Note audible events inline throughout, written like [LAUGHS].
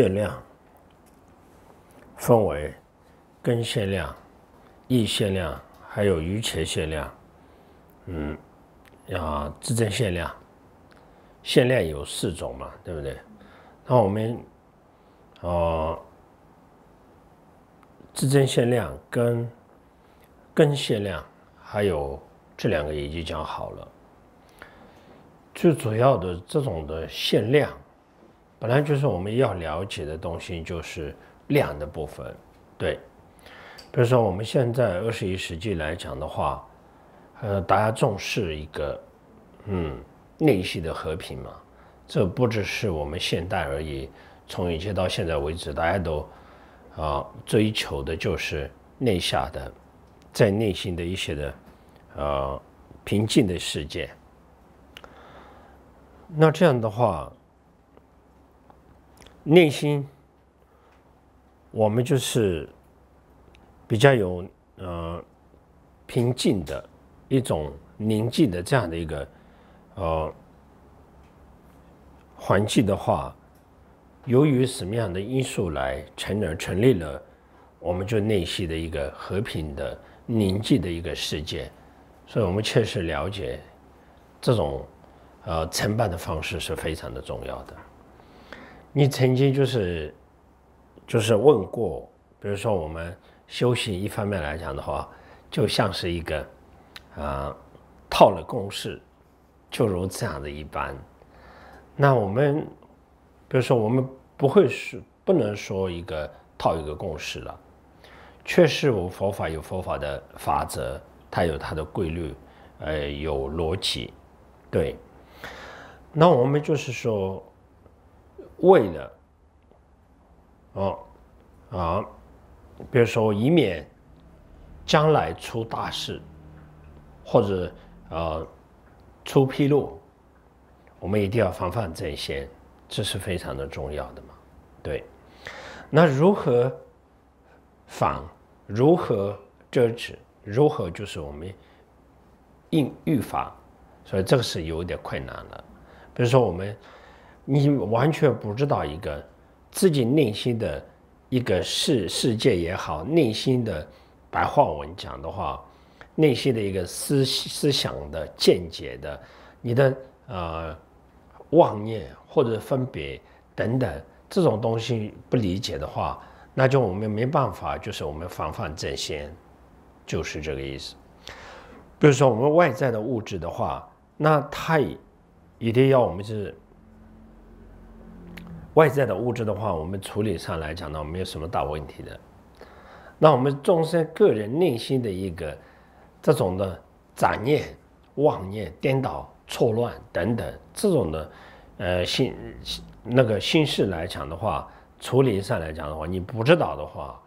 限量分为根限量、翼限量，还有鱼鳍限量。嗯，啊，自增限量，限量有四种嘛，对不对？那我们啊自增限量跟根限量，还有这两个已经讲好了。最主要的这种的限量。本来就是我们要了解的东西，就是量的部分，对。比如说我们现在二十一世纪来讲的话，呃，大家重视一个，嗯，内心的和平嘛。这不只是我们现代而已，从以前到现在为止，大家都，啊，追求的就是内下的，在内心的一些的，呃，平静的世界。那这样的话。内心，我们就是比较有呃平静的一种宁静的这样的一个呃环境的话，由于什么样的因素来成而成立了，我们就内心的一个和平的宁静的一个世界，所以我们确实了解这种呃承办的方式是非常的重要的。你曾经就是，就是问过，比如说我们修行一方面来讲的话，就像是一个，啊，套了公式，就如这样的一般。那我们，比如说我们不会是不能说一个套一个公式了，确实，我佛法有佛法的法则，它有它的规律，呃，有逻辑，对。那我们就是说。为了，哦，啊，比如说，以免将来出大事，或者呃出纰漏，我们一定要防范这些，这是非常的重要的嘛。对，那如何防？如何遮止？如何就是我们应预防？所以这个是有点困难了。比如说我们。你完全不知道一个自己内心的，一个世世界也好，内心的白话文讲的话，内心的一个思思想的见解的，你的呃妄念或者分别等等这种东西不理解的话，那就我们没办法，就是我们防范正先，就是这个意思。比如说我们外在的物质的话，那它也一定要我们就是。外在的物质的话，我们处理上来讲呢，没有什么大问题的。那我们众生个人内心的一个这种的杂念、妄念、颠倒、错乱等等这种的，呃，心那个心事来讲的话，处理上来讲的话，你不知道的话，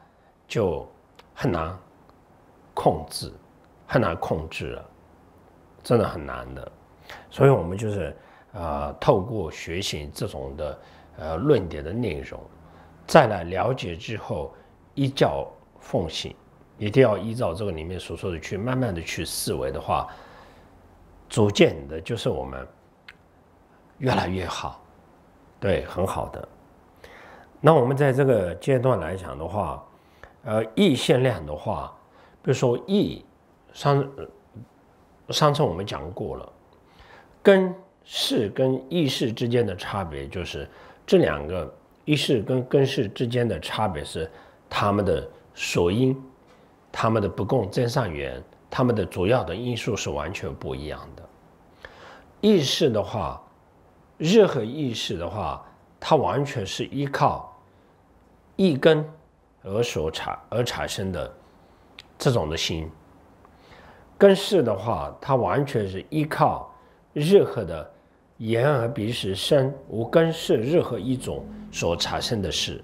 就很难控制，很难控制，真的很难的。所以我们就是呃，透过学习这种的。呃，论点的内容，再来了解之后，一教奉行，一定要依照这个里面所说的去慢慢的去思维的话，逐渐的，就是我们越来越好，对，很好的。那我们在这个阶段来讲的话，呃，易限量的话，比如说易上上次我们讲过了，跟是跟意识之间的差别就是。这两个一识跟根识之间的差别是，它们的所因、它们的不共增上缘、它们的主要的因素是完全不一样的。意识的话，任何意识的话，它完全是依靠一根而所产而产生的这种的心。根式的话，它完全是依靠任何的。眼耳鼻舌身无根是任何一种所产生的事，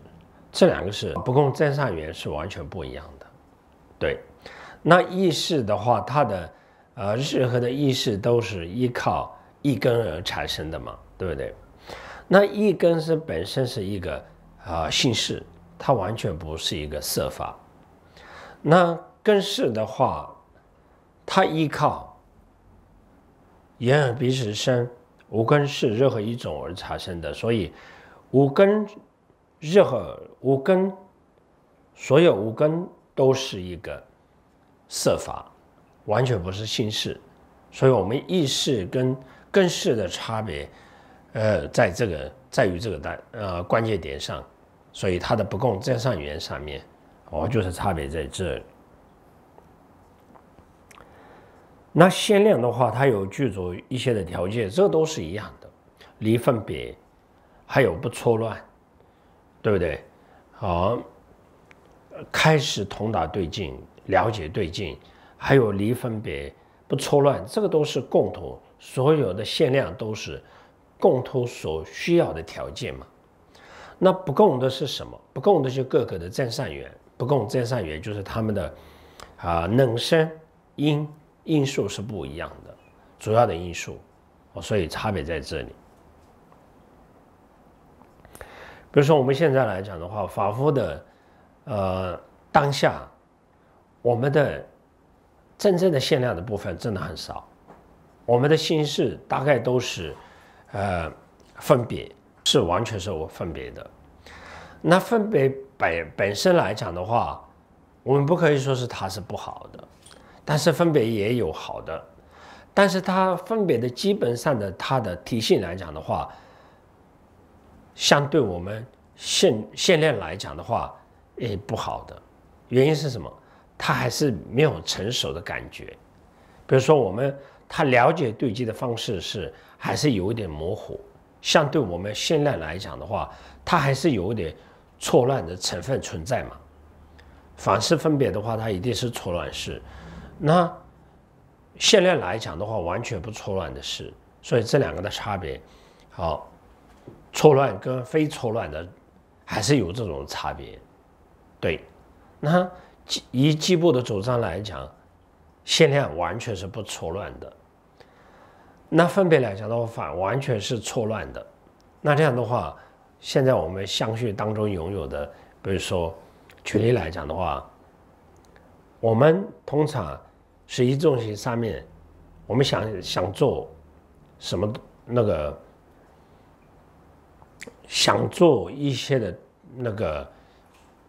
这两个是不共正善缘是完全不一样的。对，那意识的话，它的呃任何的意识都是依靠一根而产生的嘛，对不对？那一根是本身是一个啊性识，它完全不是一个色法。那根是的话，它依靠眼耳鼻舌身。无根是任何一种而产生的，所以无根任何无根所有无根都是一个色法，完全不是心事。所以，我们意识跟根识的差别，呃，在这个在于这个单呃关键点上，所以它的不共正上缘上面，哦，就是差别在这里。那限量的话，它有剧组一些的条件，这都是一样的，离分别，还有不错乱，对不对？好，开始同打对境，了解对境，还有离分别，不错乱，这个都是共同所有的限量都是共同所需要的条件嘛？那不共的是什么？不共的是各个的真善缘，不共真善缘就是他们的啊能生因。因素是不一样的，主要的因素，哦，所以差别在这里。比如说我们现在来讲的话，法夫的，呃，当下，我们的真正的限量的部分真的很少，我们的心事大概都是，呃，分别，是完全是我分别的。那分别本本身来讲的话，我们不可以说是它是不好的。但是分别也有好的，但是它分别的，基本上的它的体系来讲的话，相对我们现现在来讲的话，也不好的。原因是什么？它还是没有成熟的感觉。比如说我们，他了解对接的方式是还是有一点模糊，相对我们现在来讲的话，它还是有点错乱的成分存在嘛。凡是分别的话，它一定是错乱式。那限量来讲的话，完全不错乱的事，所以这两个的差别，好，错乱跟非错乱的还是有这种差别，对。那以季布的主张来讲，限量完全是不错乱的。那分别来讲的话，反完全是错乱的。那这样的话，现在我们相序当中拥有的，比如说举例来讲的话，我们通常。十一重行上面，我们想想做什么那个想做一些的那个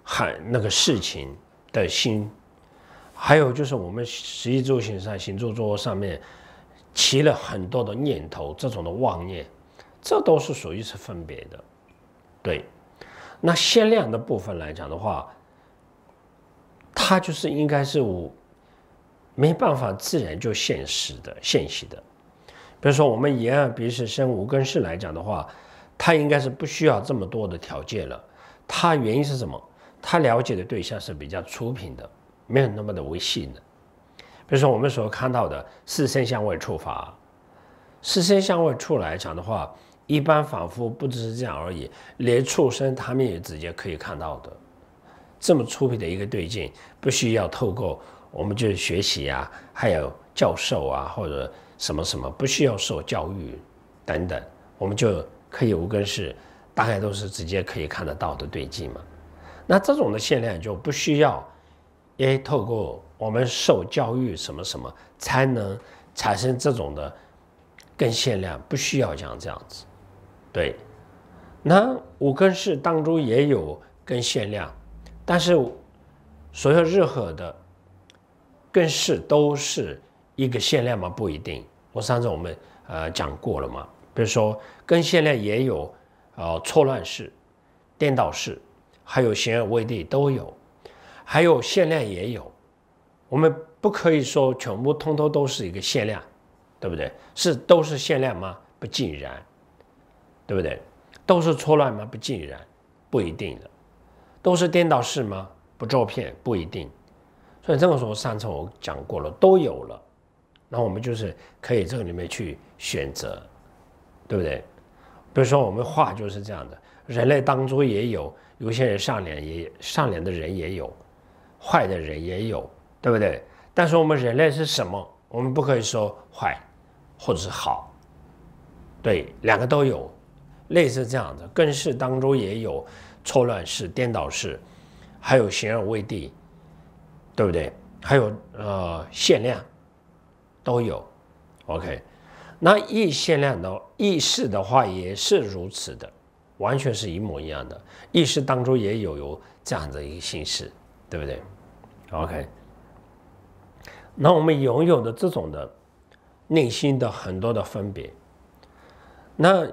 很那个事情的心，还有就是我们十一重行上行坐坐上面起了很多的念头，这种的妄念，这都是属于是分别的。对，那限量的部分来讲的话，它就是应该是五。没办法，自然就现实的、现实的。比如说，我们眼耳鼻舌身无根式来讲的话，他应该是不需要这么多的条件了。他原因是什么？他了解的对象是比较粗品的，没有那么的微细的。比如说我们所看到的四身相位触法，四身相位触来讲的话，一般仿佛不只是这样而已，连畜生他们也直接可以看到的。这么粗品的一个对镜，不需要透过。我们就是学习啊，还有教授啊，或者什么什么不需要受教育等等，我们就可以无根式，大概都是直接可以看得到的对积嘛。那这种的限量就不需要，也透过我们受教育什么什么才能产生这种的根限量，不需要讲这样子。对，那五根式当中也有根限量，但是所有任何的。跟是都是一个限量吗？不一定。我上次我们呃讲过了嘛，比如说跟限量也有，呃错乱式、颠倒式，还有显而为的都有，还有限量也有。我们不可以说全部通通都是一个限量，对不对？是都是限量吗？不尽然，对不对？都是错乱吗？不尽然，不一定了。都是颠倒式吗？不照骗，不一定。所以这个时候，上次我讲过了，都有了。那我们就是可以这个里面去选择，对不对？比如说我们话就是这样的，人类当中也有有些人善良也善良的人也有，坏的人也有，对不对？但是我们人类是什么？我们不可以说坏，或者是好，对，两个都有，类似这样的。更是当中也有错乱式、颠倒式，还有形而未定。对不对？还有呃，限量都有，OK。那易限量的易事的话也是如此的，完全是一模一样的。易事当中也有有这样的一个形式，对不对？OK。那我们拥有的这种的内心的很多的分别，那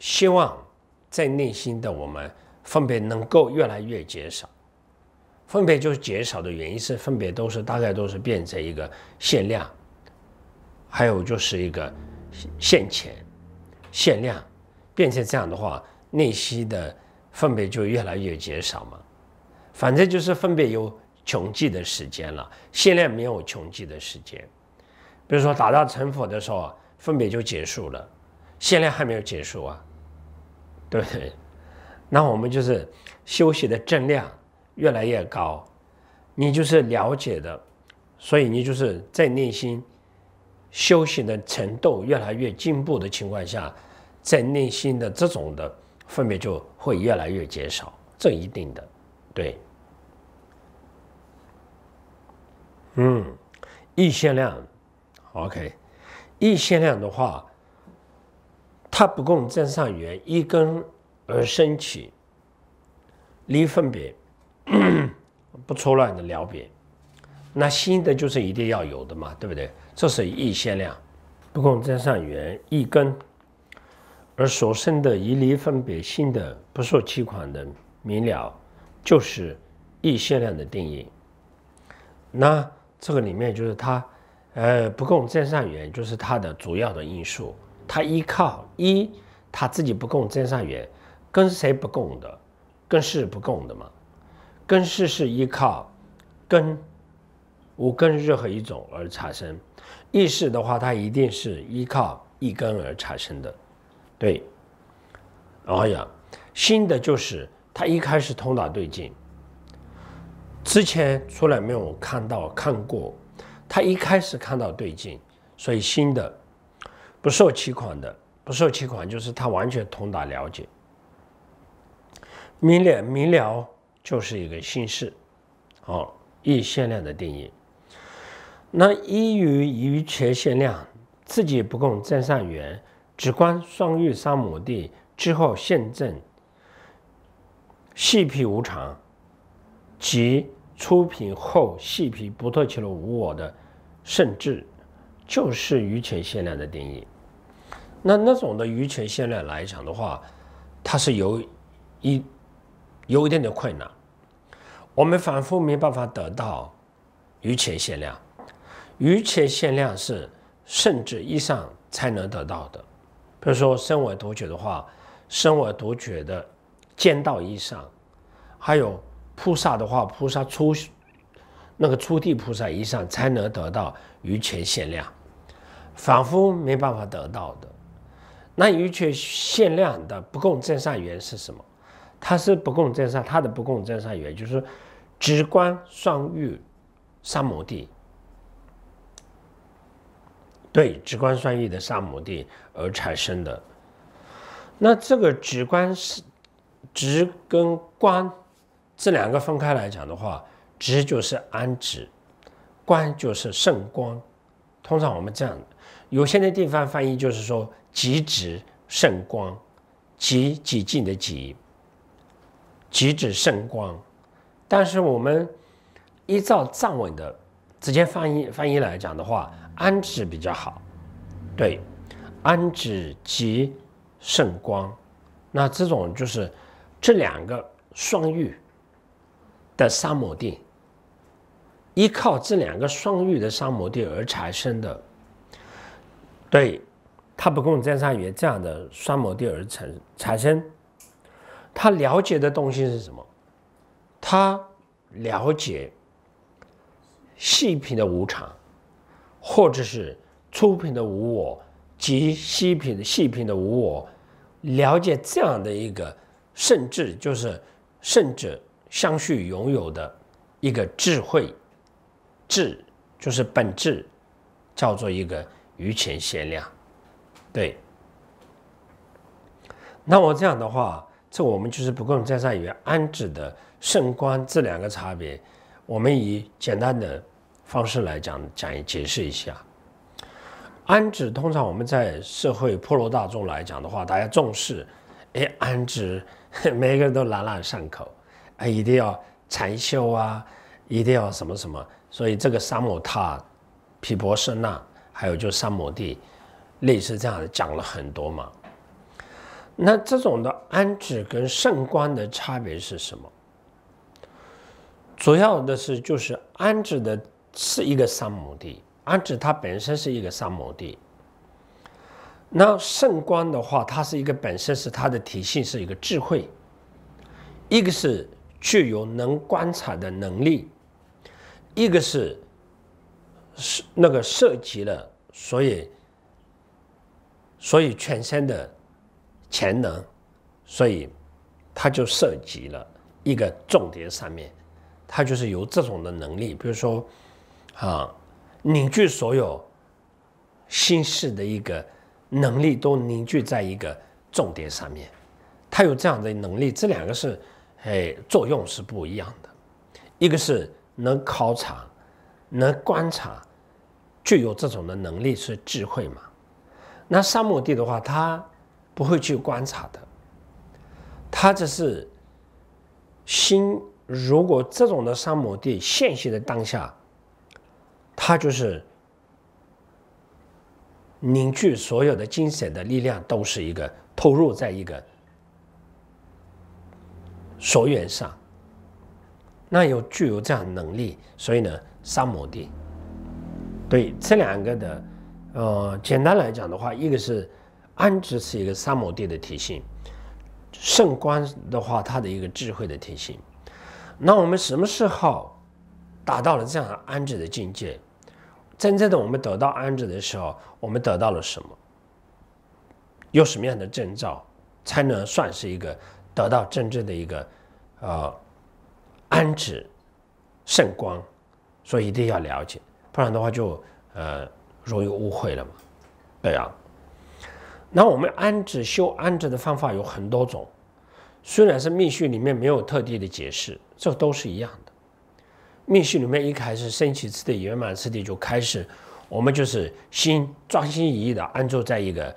希望在内心的我们分别能够越来越减少。分别就是减少的原因是，分别都是大概都是变成一个限量，还有就是一个限钱、限量，变成这样的话，内息的分别就越来越减少嘛。反正就是分别有穷尽的时间了，限量没有穷尽的时间。比如说打到成佛的时候，分别就结束了，限量还没有结束啊，对不对？那我们就是休息的正量。越来越高，你就是了解的，所以你就是在内心修行的程度越来越进步的情况下，在内心的这种的分别就会越来越减少，这一定的，对，嗯，一限量，OK，一限量的话，它不共正善缘一根而生起，离分别。[CLEARS THROAT] 不错乱的了别，那新的就是一定要有的嘛，对不对？这是一限量，不共真上缘一根，而所生的一离分别新的不受其款的明了，就是一限量的定义。那这个里面就是它，呃，不共真上缘就是它的主要的因素。它依靠一，它自己不共真上缘，跟谁不共的，跟事不共的嘛。根式是依靠根无根任何一种而产生，意识的话，它一定是依靠一根而产生的，对。哎、呀，新的就是它一开始通达对境，之前出来没有看到看过，他一开始看到对境，所以新的不受其款的，不受其款就是他完全通达了解，明了明了。就是一个姓氏，哦，一限量的定义。那一于余钱限量，自己不共真上缘，只观双玉三亩地之后现证，细皮无常，即出品后细皮不脱其了无我的甚智，就是余钱限量的定义。那那种的余钱限量来讲的话，它是由一。有一定的困难，我们反复没办法得到余钱限量，余钱限量是圣智以上才能得到的，比如说身为独觉的话，身为独觉的见到以上，还有菩萨的话，菩萨出那个出地菩萨以上才能得到余钱限量，反复没办法得到的，那余钱限量的不共正善缘是什么？它是不共真善，它的不共真善也就是直观双欲三摩地，对，直观双欲的三摩地而产生的。那这个直观是“直”跟“观”这两个分开来讲的话，“直”就是安直，“观”就是圣光。通常我们这样，有些的地方翻译就是说“极直圣光”，“极极静的“极极致圣光，但是我们依照藏文的直接翻译翻译来讲的话，安置比较好。对，安置即圣光，那这种就是这两个双玉的三摩地，依靠这两个双玉的三摩地而产生的。对，它不共真上缘这样的双摩地而产产生。他了解的东西是什么？他了解细品的无常，或者是粗品的无我及细品的细品的无我，了解这样的一个，甚至就是甚至相续拥有的一个智慧智，就是本质叫做一个余钱限量，对。那我这样的话。这我们就是不共在在于安置的圣观这两个差别，我们以简单的方式来讲讲解释一下。安置通常我们在社会普罗大众来讲的话，大家重视，哎，安置 [LAUGHS] 每个人都朗朗上口，哎，一定要禅修啊，一定要什么什么，所以这个三摩他、毗婆舍那，还有就三摩地，类似这样的讲了很多嘛。那这种的安置跟圣观的差别是什么？主要的是，就是安置的是一个三亩地，安置它本身是一个三亩地。那圣观的话，它是一个本身是它的体系是一个智慧，一个是具有能观察的能力，一个是是那个涉及了，所以所以全身的。潜能，所以它就涉及了一个重点上面，它就是有这种的能力，比如说啊，凝聚所有心事的一个能力，都凝聚在一个重点上面，它有这样的能力。这两个是哎作用是不一样的，一个是能考察、能观察，具有这种的能力是智慧嘛。那沙漠地的话，它。不会去观察的，他只是心。如果这种的三摩地现行的当下，他就是凝聚所有的精神的力量，都是一个投入在一个所缘上。那有具有这样能力，所以呢，三摩地对这两个的，呃，简单来讲的话，一个是。安止是一个三亩地的体系，圣光的话，它的一个智慧的体系。那我们什么时候达到了这样安止的境界？真正的我们得到安止的时候，我们得到了什么？有什么样的征兆才能算是一个得到真正的一个呃安止圣光？所以一定要了解，不然的话就呃容易误会了嘛，对啊。那我们安置修安置的方法有很多种，虽然是密训里面没有特地的解释，这都是一样的。密训里面一开始升起次第、圆满次第就开始，我们就是心专心一意的安住在一个，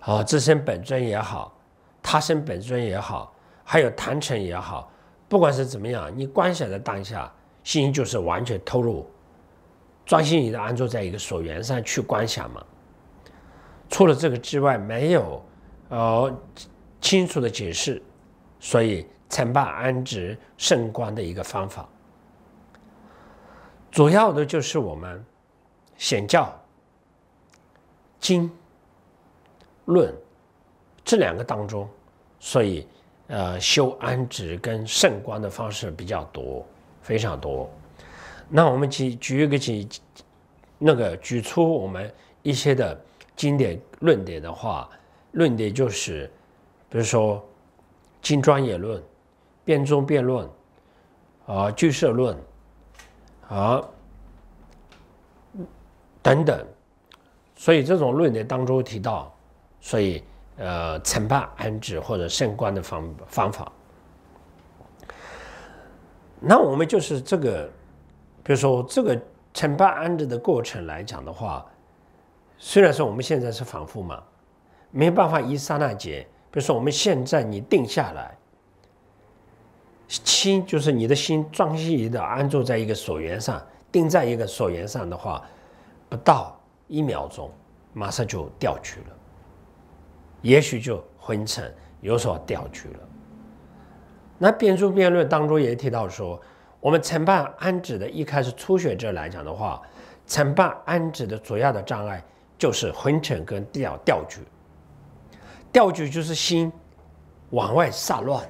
啊自身本尊也好，他身本尊也好，还有坛城也好，不管是怎么样，你观想的当下，心就是完全投入，专心一意的安住在一个所缘上去观想嘛。除了这个之外，没有呃清楚的解释，所以参霸安置圣观的一个方法，主要的就是我们显教经论这两个当中，所以呃修安置跟圣观的方式比较多，非常多。那我们举举一个举那个举出我们一些的。经典论点的话，论点就是，比如说，经专业论、辩中辩论，啊，居社论，啊，等等。所以这种论点当中提到，所以呃，成败安置或者升官的方方法。那我们就是这个，比如说这个成败安置的过程来讲的话。虽然说我们现在是反复嘛，没办法一刹那间。比如说我们现在你定下来，心就是你的心专心的安住在一个所缘上，定在一个所缘上的话，不到一秒钟，马上就掉去了，也许就昏沉有所掉去了。那辩诸辩论当中也提到说，我们承办安止的一开始初学者来讲的话，承办安止的主要的障碍。就是昏沉跟调调局，调局就是心往外散乱，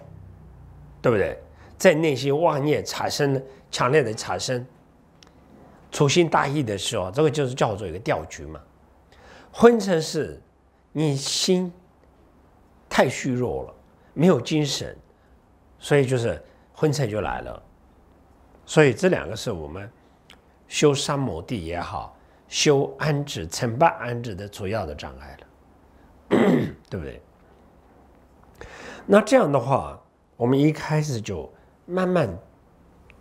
对不对？在那些妄念产生、强烈的产生、粗心大意的时候，这个就是叫做一个调局嘛。昏沉是你心太虚弱了，没有精神，所以就是昏沉就来了。所以这两个是我们修三亩地也好。修安置、成办安置的主要的障碍了，[COUGHS] 对不对？那这样的话，我们一开始就慢慢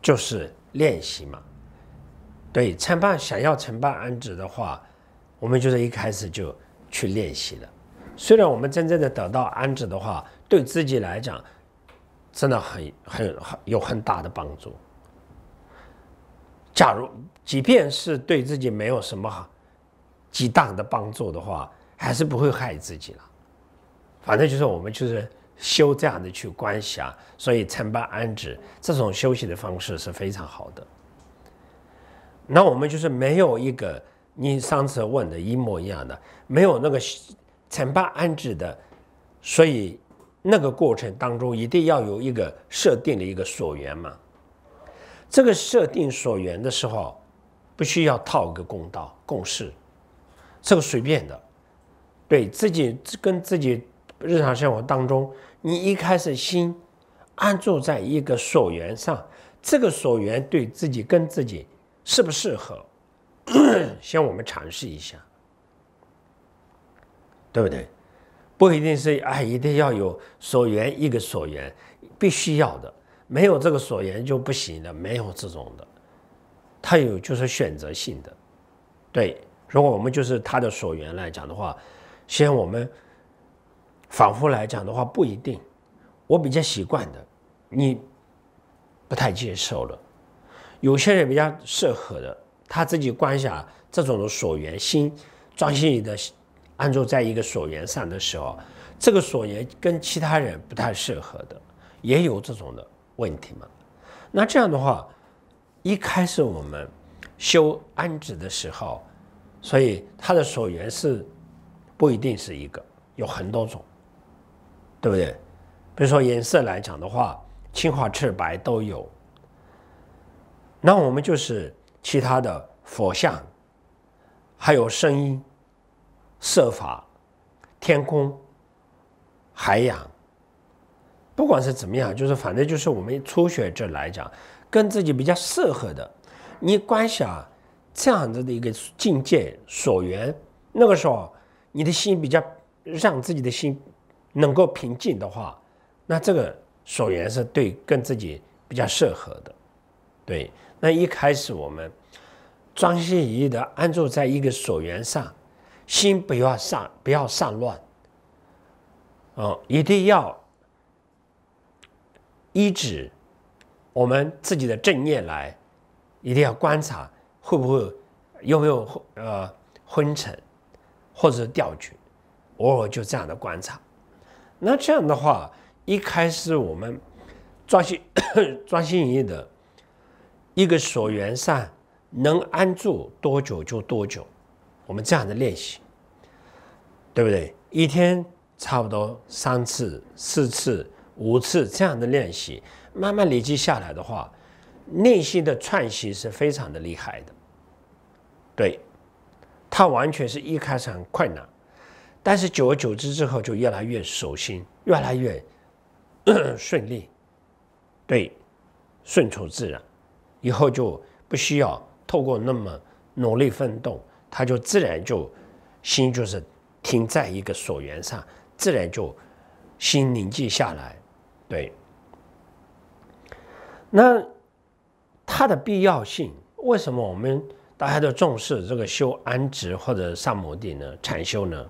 就是练习嘛。对，成办想要成办安置的话，我们就是一开始就去练习了。虽然我们真正的得到安置的话，对自己来讲，真的很很很有很大的帮助。假如即便是对自己没有什么极大的帮助的话，还是不会害自己了。反正就是我们就是修这样的去观想，所以称八安置这种休息的方式是非常好的。那我们就是没有一个你上次问的一模一样的，没有那个称八安置的，所以那个过程当中一定要有一个设定的一个所缘嘛。这个设定所缘的时候，不需要套个公道共事，这个随便的，对自己跟自己日常生活当中，你一开始心安住在一个所缘上，这个所缘对自己跟自己适不适合，[COUGHS] 先我们尝试一下，对不对？不一定是哎，一定要有所缘，一个所缘必须要的。没有这个所缘就不行的，没有这种的，它有就是选择性的。对，如果我们就是它的所缘来讲的话，先我们反复来讲的话不一定，我比较习惯的，你不太接受了。有些人比较适合的，他自己观想这种的所缘心，专心的安住在一个所缘上的时候，这个所缘跟其他人不太适合的，也有这种的。问题嘛，那这样的话，一开始我们修安止的时候，所以它的所缘是不一定是一个，有很多种，对不对？比如说颜色来讲的话，青、黄、赤、白都有。那我们就是其他的佛像，还有声音、色法、天空、海洋。不管是怎么样，就是反正就是我们初学者来讲，跟自己比较适合的，你观想这样子的一个境界所缘，那个时候你的心比较让自己的心能够平静的话，那这个所缘是对跟自己比较适合的。对，那一开始我们专心一意的安住在一个所缘上，心不要散，不要散乱，哦，一定要。一指我们自己的正念来，一定要观察会不会有没有呃昏沉，或者是掉举，偶尔就这样的观察。那这样的话，一开始我们专心 [COUGHS] 专心一意的，一个所缘上能安住多久就多久，我们这样的练习，对不对？一天差不多三次四次。五次这样的练习，慢慢累积下来的话，内心的串习是非常的厉害的。对，他完全是一开始很困难，但是久而久之之后就越来越守心，越来越 [CLEARS THROAT] 顺利。对，顺从自然，以后就不需要透过那么努力奋斗，他就自然就心就是停在一个所缘上，自然就心宁静下来。对，那它的必要性为什么我们大家都重视这个修安止或者上摩地呢？禅修呢？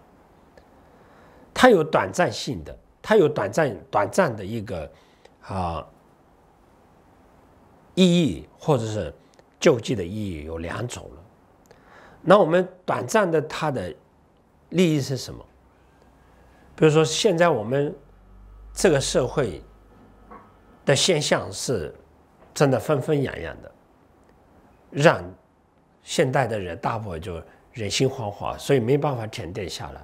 它有短暂性的，它有短暂短暂的一个啊意义或者是救济的意义有两种了。那我们短暂的它的利益是什么？比如说现在我们这个社会。现象是，真的纷纷扬扬的，让现代的人大部分就人心惶惶，所以没办法沉淀下来，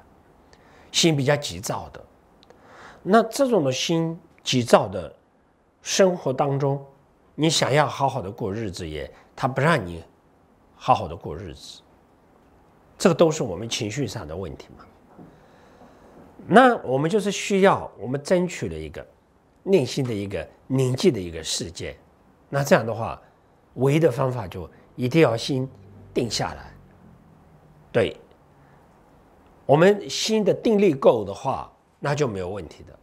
心比较急躁的。那这种的心急躁的，生活当中，你想要好好的过日子，也他不让你好好的过日子。这个都是我们情绪上的问题嘛。那我们就是需要我们争取了一个。内心的一个宁静的一个世界，那这样的话，唯一的方法就一定要心定下来。对，我们心的定力够的话，那就没有问题的。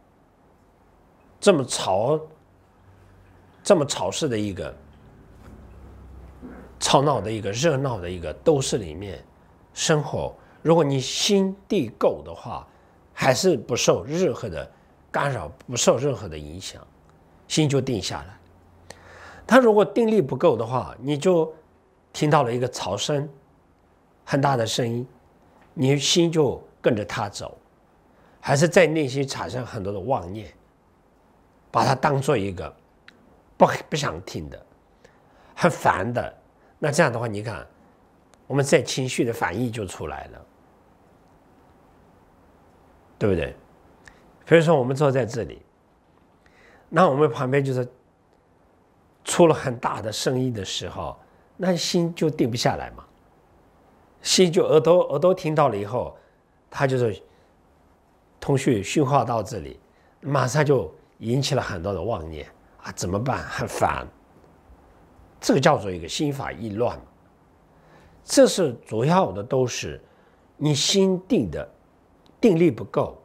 这么吵、这么吵湿的一个吵闹的一个热闹的一个都市里面生活，如果你心地够的话，还是不受任何的。干扰不受任何的影响，心就定下来。他如果定力不够的话，你就听到了一个潮声，很大的声音，你心就跟着他走，还是在内心产生很多的妄念，把它当做一个不不想听的、很烦的。那这样的话，你看，我们在情绪的反应就出来了，对不对？比如说，我们坐在这里，那我们旁边就是出了很大的声音的时候，那心就定不下来嘛。心就耳朵耳朵听到了以后，他就是通讯讯话到这里，马上就引起了很多的妄念啊，怎么办？很烦。这个叫做一个心法意乱。这是主要的，都是你心定的定力不够。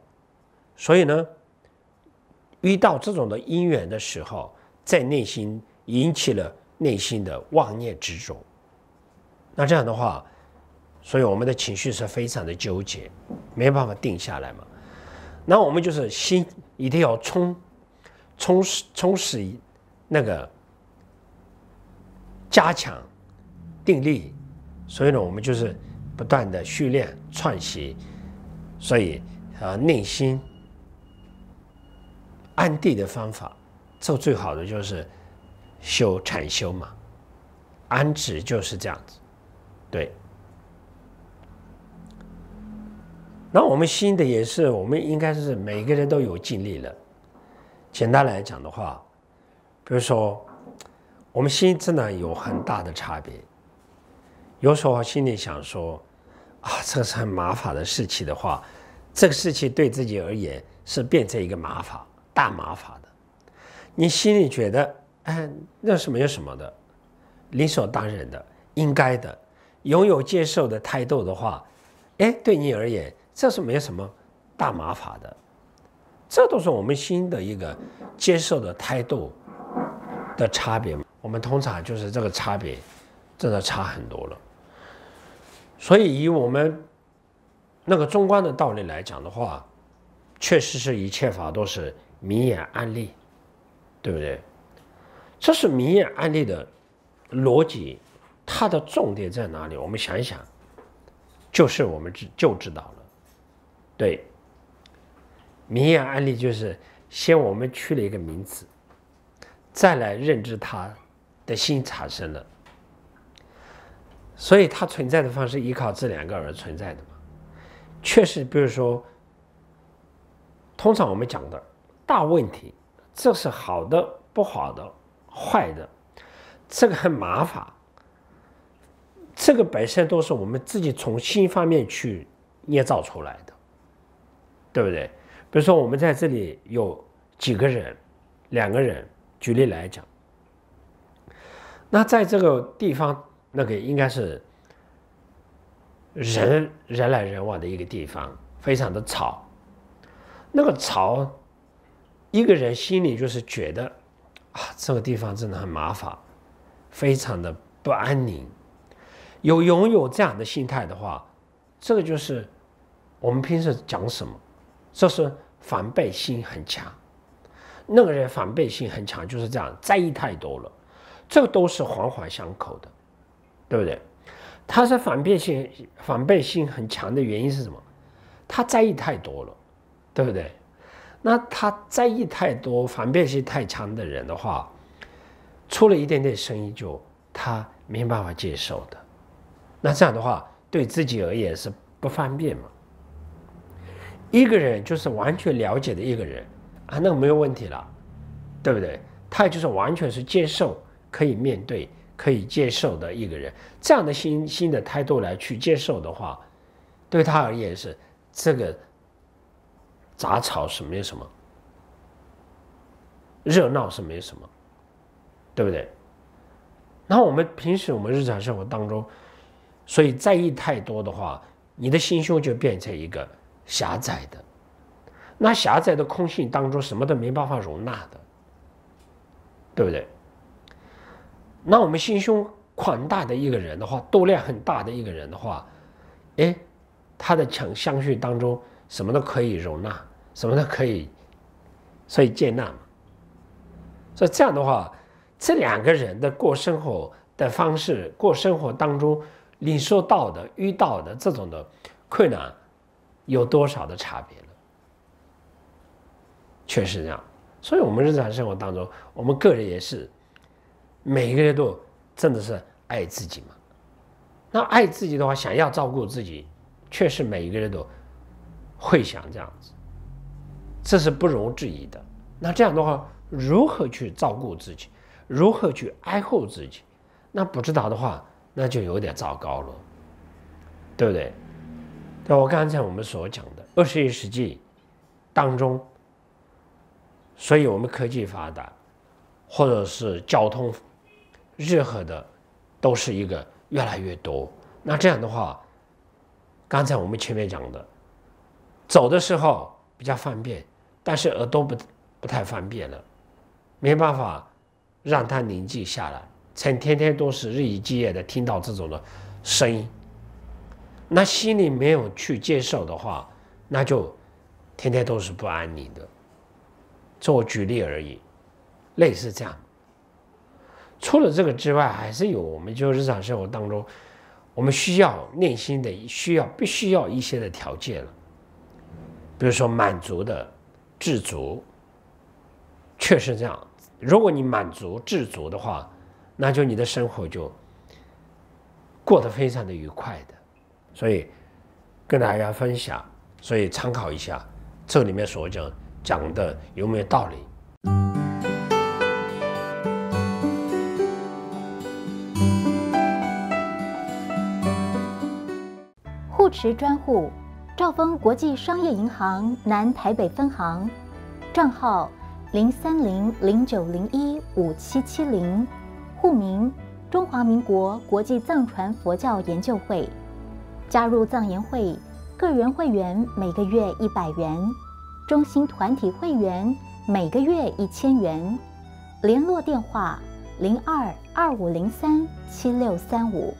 所以呢，遇到这种的因缘的时候，在内心引起了内心的妄念执着，那这样的话，所以我们的情绪是非常的纠结，没办法定下来嘛。那我们就是心一定要充、充实、充实那个加强定力，所以呢，我们就是不断的训练、串习，所以啊，内心。安地的方法做最好的就是修禅修嘛，安止就是这样子。对，那我们新的也是，我们应该是每个人都有尽力了。简单来讲的话，比如说我们心真呢有很大的差别，有时候心里想说啊，这是很麻烦的事情的话，这个事情对自己而言是变成一个麻烦。大麻烦的，你心里觉得，哎，那是没有什么的，理所当然的，应该的，拥有接受的态度的话，哎，对你而言，这是没有什么大麻烦的。这都是我们新的一个接受的态度的差别嘛？我们通常就是这个差别，真的差很多了。所以以我们那个中观的道理来讲的话，确实是一切法都是。明眼案例，对不对？这是明眼案例的逻辑，它的重点在哪里？我们想一想，就是我们知就知道了。对，明眼案例就是先我们去了一个名词，再来认知它的心产生了，所以它存在的方式依靠这两个而存在的嘛。确实，比如说，通常我们讲的。大问题，这是好的、不好的、坏的，这个很麻烦。这个本身都是我们自己从心方面去捏造出来的，对不对？比如说，我们在这里有几个人，两个人，举例来讲，那在这个地方，那个应该是人人来人往的一个地方，非常的吵，那个吵。一个人心里就是觉得，啊，这个地方真的很麻烦，非常的不安宁。有拥有这样的心态的话，这个就是我们平时讲什么，这是防备心很强。那个人防备心很强就是这样，在意太多了，这个都是环环相扣的，对不对？他是防备心防备心很强的原因是什么？他在意太多了，对不对？那他在意太多、防备心太强的人的话，出了一点点声音就他没办法接受的。那这样的话，对自己而言是不方便嘛？一个人就是完全了解的一个人啊，那没有问题了，对不对？他就是完全是接受、可以面对、可以接受的一个人。这样的心、心的态度来去接受的话，对他而言是这个。杂草是没有什么，热闹是没有什么，对不对？那我们平时我们日常生活当中，所以在意太多的话，你的心胸就变成一个狭窄的，那狭窄的空性当中什么都没办法容纳的，对不对？那我们心胸宽大的一个人的话，度量很大的一个人的话，哎，他的强相续当中什么都可以容纳。什么都可以，所以接纳嘛。所以这样的话，这两个人的过生活的方式、过生活当中，领受到的、遇到的这种的困难，有多少的差别呢？确实这样。所以我们日常生活当中，我们个人也是，每一个人都真的是爱自己嘛。那爱自己的话，想要照顾自己，确实每一个人都会想这样子。这是不容置疑的。那这样的话，如何去照顾自己，如何去爱护自己？那不知道的话，那就有点糟糕了，对不对？对我刚才我们所讲的二十一世纪当中，所以我们科技发达，或者是交通，任何的都是一个越来越多。那这样的话，刚才我们前面讲的，走的时候比较方便。但是耳朵不不太方便了，没办法，让他宁静下来。成天天都是日以继夜的听到这种的声音，那心里没有去接受的话，那就天天都是不安宁的。做举例而已，类似这样。除了这个之外，还是有我们就日常生活当中，我们需要内心的需要，必须要一些的条件了，比如说满足的。知足，确实这样。如果你满足、知足的话，那就你的生活就过得非常的愉快的。所以，跟大家分享，所以参考一下这里面所讲讲的有没有道理。护持专户。兆丰国际商业银行南台北分行，账号零三零零九零一五七七零，户名中华民国国际藏传佛教研究会。加入藏研会，个人会员每个月一百元，中心团体会员每个月一千元。联络电话零二二五零三七六三五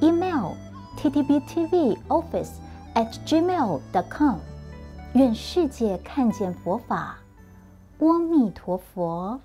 ，email tdbtv office。at gmail dot com，愿世界看见佛法，阿弥陀佛。